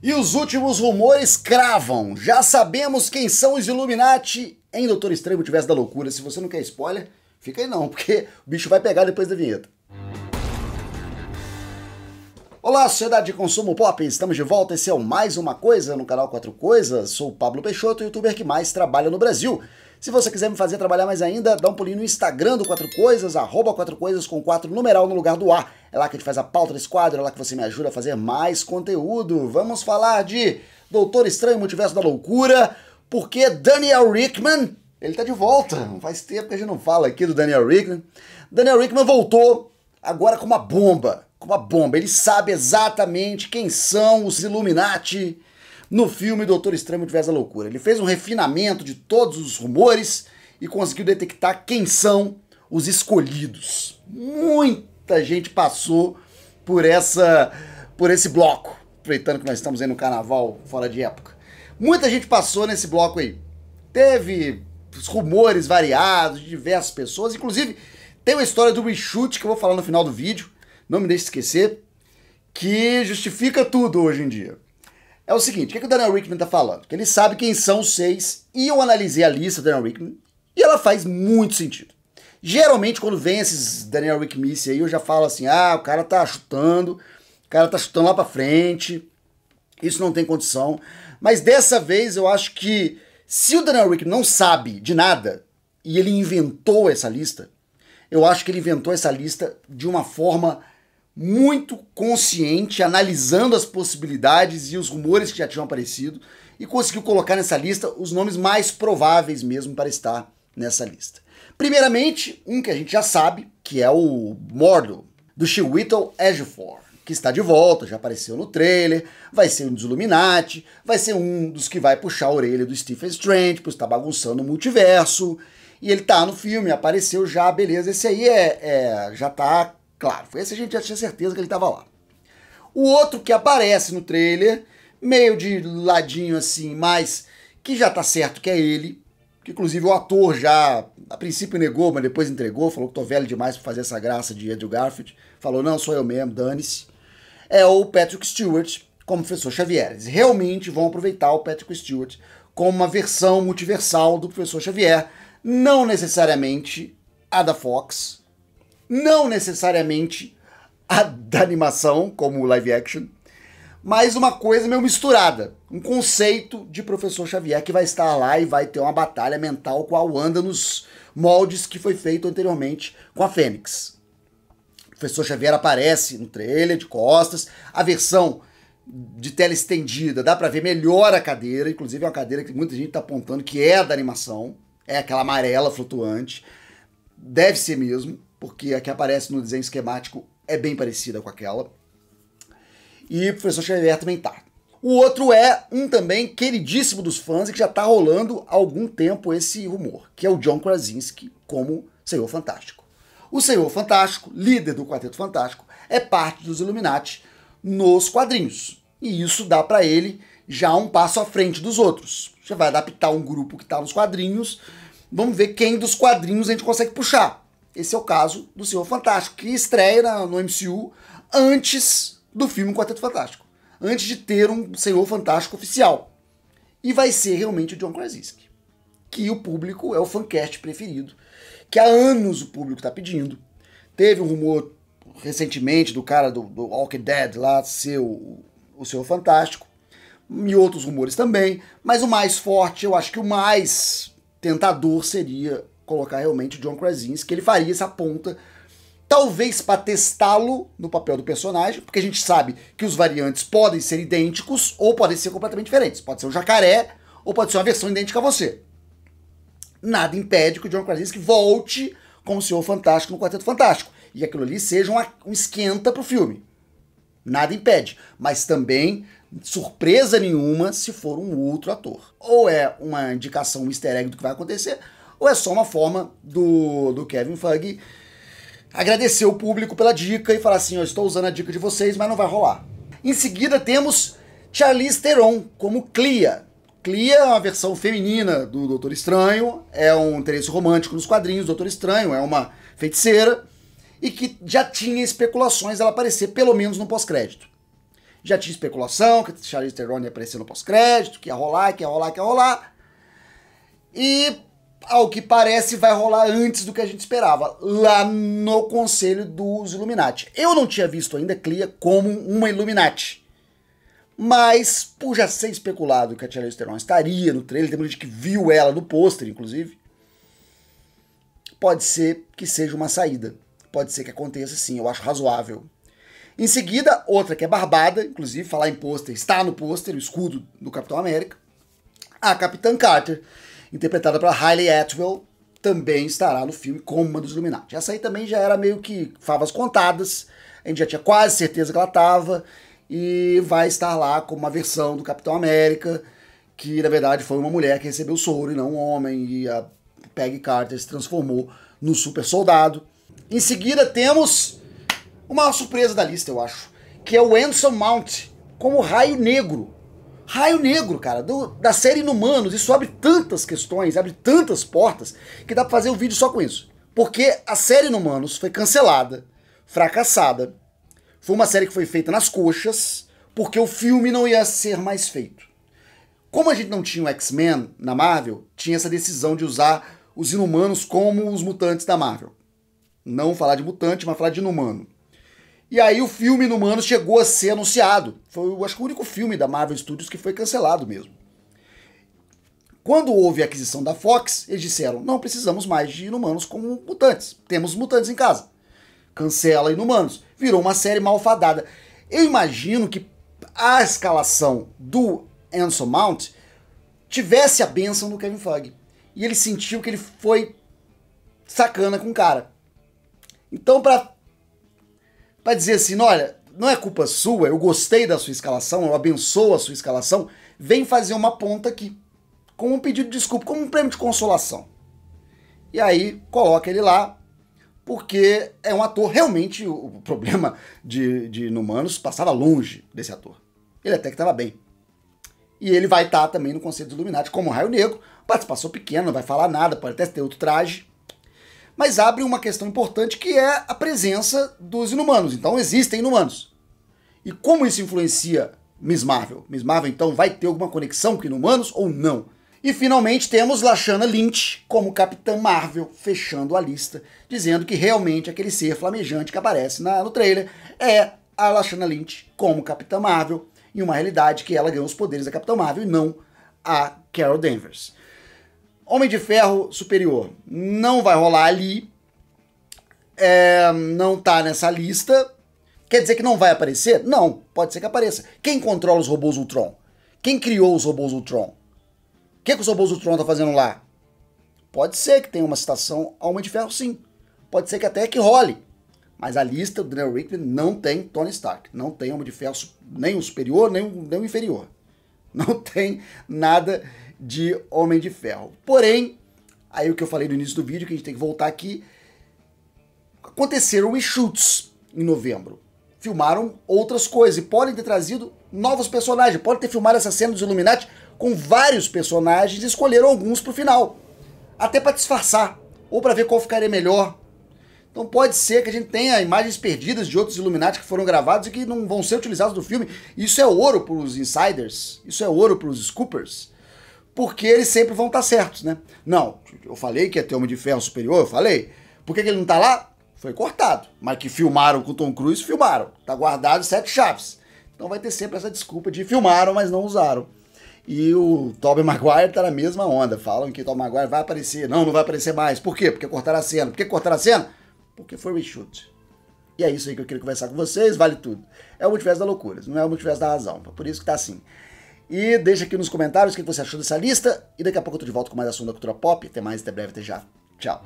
E os últimos rumores cravam. Já sabemos quem são os Illuminati em Doutor Estranho tivesse da Loucura. Se você não quer spoiler, fica aí não, porque o bicho vai pegar depois da vinheta. Olá, Sociedade de Consumo Pop, estamos de volta. Esse é o Mais Uma Coisa no canal Quatro Coisas. Sou o Pablo Peixoto, youtuber que mais trabalha no Brasil. Se você quiser me fazer trabalhar mais ainda, dá um pulinho no Instagram do Quatro Coisas, arroba Quatro Coisas com quatro numeral no lugar do A. É lá que a gente faz a pauta desse quadro, é lá que você me ajuda a fazer mais conteúdo. Vamos falar de Doutor Estranho Multiverso da Loucura, porque Daniel Rickman, ele tá de volta. Faz tempo que a gente não fala aqui do Daniel Rickman. Daniel Rickman voltou agora com uma bomba com uma bomba. Ele sabe exatamente quem são os Illuminati no filme Doutor Estranho da Loucura. Ele fez um refinamento de todos os rumores e conseguiu detectar quem são os escolhidos. Muita gente passou por essa por esse bloco, aproveitando que nós estamos aí no carnaval fora de época. Muita gente passou nesse bloco aí. Teve rumores variados de diversas pessoas, inclusive tem uma história do reshoot que eu vou falar no final do vídeo, não me deixe esquecer, que justifica tudo hoje em dia. É o seguinte, o que, é que o Daniel Rickman está falando? Que ele sabe quem são os seis, e eu analisei a lista do Daniel Rickman, e ela faz muito sentido. Geralmente, quando vem esses Daniel Rickmiss aí, eu já falo assim, ah, o cara tá chutando, o cara tá chutando lá pra frente, isso não tem condição. Mas dessa vez, eu acho que se o Daniel Rickman não sabe de nada, e ele inventou essa lista, eu acho que ele inventou essa lista de uma forma muito consciente, analisando as possibilidades e os rumores que já tinham aparecido, e conseguiu colocar nessa lista os nomes mais prováveis mesmo para estar nessa lista. Primeiramente, um que a gente já sabe, que é o Mordo, do Chiwetel Ejiofor, que está de volta, já apareceu no trailer, vai ser um dos Illuminati, vai ser um dos que vai puxar a orelha do Stephen Strange, por estar bagunçando o multiverso, e ele tá no filme, apareceu já, beleza, esse aí é, é já tá Claro, foi esse a gente já tinha certeza que ele estava lá. O outro que aparece no trailer, meio de ladinho assim, mas que já tá certo que é ele, que inclusive o ator já a princípio negou, mas depois entregou, falou que tô velho demais para fazer essa graça de Andrew Garfield, falou não, sou eu mesmo, dane-se. É o Patrick Stewart como professor Xavier. Eles realmente vão aproveitar o Patrick Stewart como uma versão multiversal do professor Xavier, não necessariamente a da Fox, não necessariamente a da animação, como live action, mas uma coisa meio misturada. Um conceito de Professor Xavier que vai estar lá e vai ter uma batalha mental com a Wanda nos moldes que foi feito anteriormente com a Fênix. O professor Xavier aparece no trailer de costas, a versão de tela estendida, dá para ver melhor a cadeira, inclusive é uma cadeira que muita gente tá apontando que é a da animação, é aquela amarela flutuante. Deve ser mesmo porque a que aparece no desenho esquemático é bem parecida com aquela. E o professor Xavier também tá. O outro é um também queridíssimo dos fãs e que já tá rolando há algum tempo esse rumor, que é o John Krasinski como Senhor Fantástico. O Senhor Fantástico, líder do Quarteto Fantástico, é parte dos Illuminati nos quadrinhos. E isso dá para ele já um passo à frente dos outros. Você vai adaptar um grupo que tá nos quadrinhos, vamos ver quem dos quadrinhos a gente consegue puxar. Esse é o caso do Senhor Fantástico, que estreia na, no MCU antes do filme Quarteto Fantástico. Antes de ter um Senhor Fantástico oficial. E vai ser realmente o John Krasinski. Que o público é o fancast preferido. Que há anos o público está pedindo. Teve um rumor recentemente do cara do, do Walking Dead lá ser o, o Senhor Fantástico. E outros rumores também. Mas o mais forte, eu acho que o mais tentador seria colocar realmente o John Krasinski, ele faria essa ponta, talvez para testá-lo no papel do personagem, porque a gente sabe que os variantes podem ser idênticos ou podem ser completamente diferentes. Pode ser um jacaré ou pode ser uma versão idêntica a você. Nada impede que o John Krasinski volte com o Senhor Fantástico no Quarteto Fantástico e aquilo ali seja uma, um esquenta pro filme. Nada impede, mas também surpresa nenhuma se for um outro ator. Ou é uma indicação, um easter egg do que vai acontecer, ou é só uma forma do, do Kevin Feige agradecer o público pela dica e falar assim, eu estou usando a dica de vocês, mas não vai rolar. Em seguida temos Charlize Theron como Clea. Clea é uma versão feminina do Doutor Estranho, é um interesse romântico nos quadrinhos, Doutor Estranho é uma feiticeira, e que já tinha especulações ela aparecer pelo menos no pós-crédito. Já tinha especulação que Charlize Theron ia aparecer no pós-crédito, que ia rolar, que ia rolar, que ia rolar. E ao que parece, vai rolar antes do que a gente esperava, lá no Conselho dos Illuminati. Eu não tinha visto ainda Clia como uma Illuminati. Mas, por já ser especulado que a Tia Theron estaria no trailer, tem muita gente que viu ela no pôster, inclusive, pode ser que seja uma saída. Pode ser que aconteça sim, eu acho razoável. Em seguida, outra que é barbada, inclusive, falar em pôster, está no pôster, o escudo do Capitão América, a Capitã Carter, interpretada pela Hailey Atwell, também estará no filme Comando dos Illuminati. Essa aí também já era meio que favas contadas, a gente já tinha quase certeza que ela estava, e vai estar lá como uma versão do Capitão América, que na verdade foi uma mulher que recebeu o soro e não um homem, e a Peggy Carter se transformou no super soldado. Em seguida temos uma surpresa da lista, eu acho, que é o Anson Mount como Raio Negro, Raio Negro, cara, do, da série Inumanos. Isso abre tantas questões, abre tantas portas, que dá pra fazer um vídeo só com isso. Porque a série Inumanos foi cancelada, fracassada. Foi uma série que foi feita nas coxas, porque o filme não ia ser mais feito. Como a gente não tinha o X-Men na Marvel, tinha essa decisão de usar os inumanos como os mutantes da Marvel. Não falar de mutante, mas falar de inumano. E aí o filme Inumanos chegou a ser anunciado. Foi, acho que o único filme da Marvel Studios que foi cancelado mesmo. Quando houve a aquisição da Fox, eles disseram: não precisamos mais de Inumanos como mutantes. Temos mutantes em casa. Cancela Inumanos. Virou uma série malfadada. Eu imagino que a escalação do Anson Mount tivesse a benção do Kevin Feige. E ele sentiu que ele foi sacana com o cara. Então, para para dizer assim: olha, não é culpa sua, eu gostei da sua escalação, eu abençoo a sua escalação, vem fazer uma ponta aqui, com um pedido de desculpa, como um prêmio de consolação. E aí coloca ele lá, porque é um ator realmente. O problema de, de Inumanos passava longe desse ator. Ele até que estava bem. E ele vai estar tá também no Conselho dos Illuminati como o Raio Negro, participação pequena, não vai falar nada, pode até ter outro traje mas abre uma questão importante que é a presença dos inumanos. Então existem inumanos. E como isso influencia Miss Marvel? Miss Marvel então vai ter alguma conexão com inumanos ou não? E finalmente temos Lashana Lynch como Capitã Marvel, fechando a lista, dizendo que realmente aquele ser flamejante que aparece na, no trailer é a Lashana Lynch como Capitã Marvel, em uma realidade que ela ganhou os poderes da Capitã Marvel e não a Carol Danvers. Homem de Ferro Superior não vai rolar ali. É, não tá nessa lista. Quer dizer que não vai aparecer? Não, pode ser que apareça. Quem controla os robôs Ultron? Quem criou os robôs Ultron? O que, que os robôs Ultron tá fazendo lá? Pode ser que tenha uma citação Homem de Ferro, sim. Pode ser que até que role. Mas a lista do Daniel Rickman não tem Tony Stark. Não tem Homem de Ferro, nem o superior, nem o, nem o inferior. Não tem nada de Homem de Ferro. Porém, aí o que eu falei no início do vídeo, que a gente tem que voltar aqui, aconteceram reshoots em novembro. Filmaram outras coisas e podem ter trazido novos personagens. Podem ter filmado essa cena dos Illuminati com vários personagens e escolheram alguns pro final. Até para disfarçar, ou para ver qual ficaria melhor. Então pode ser que a gente tenha imagens perdidas de outros Illuminati que foram gravados e que não vão ser utilizados no filme. Isso é ouro para os insiders, isso é ouro para os scoopers porque eles sempre vão estar tá certos, né? Não, eu falei que ia ter Homem de Ferro superior, eu falei. Por que, que ele não está lá? Foi cortado. Mas que filmaram com o Tom Cruise, filmaram. Tá guardado sete chaves. Então vai ter sempre essa desculpa de filmaram, mas não usaram. E o Tobey Maguire tá na mesma onda. Falam que o Tobey Maguire vai aparecer. Não, não vai aparecer mais. Por quê? Porque cortaram a cena. Por que cortaram a cena? Porque foi reshoot. E é isso aí que eu queria conversar com vocês, vale tudo. É o multiverso da loucura, não é o multiverso da razão. Por isso que tá assim. E deixa aqui nos comentários o que você achou dessa lista. E daqui a pouco eu tô de volta com mais assunto da cultura pop. Até mais, até breve, até já. Tchau.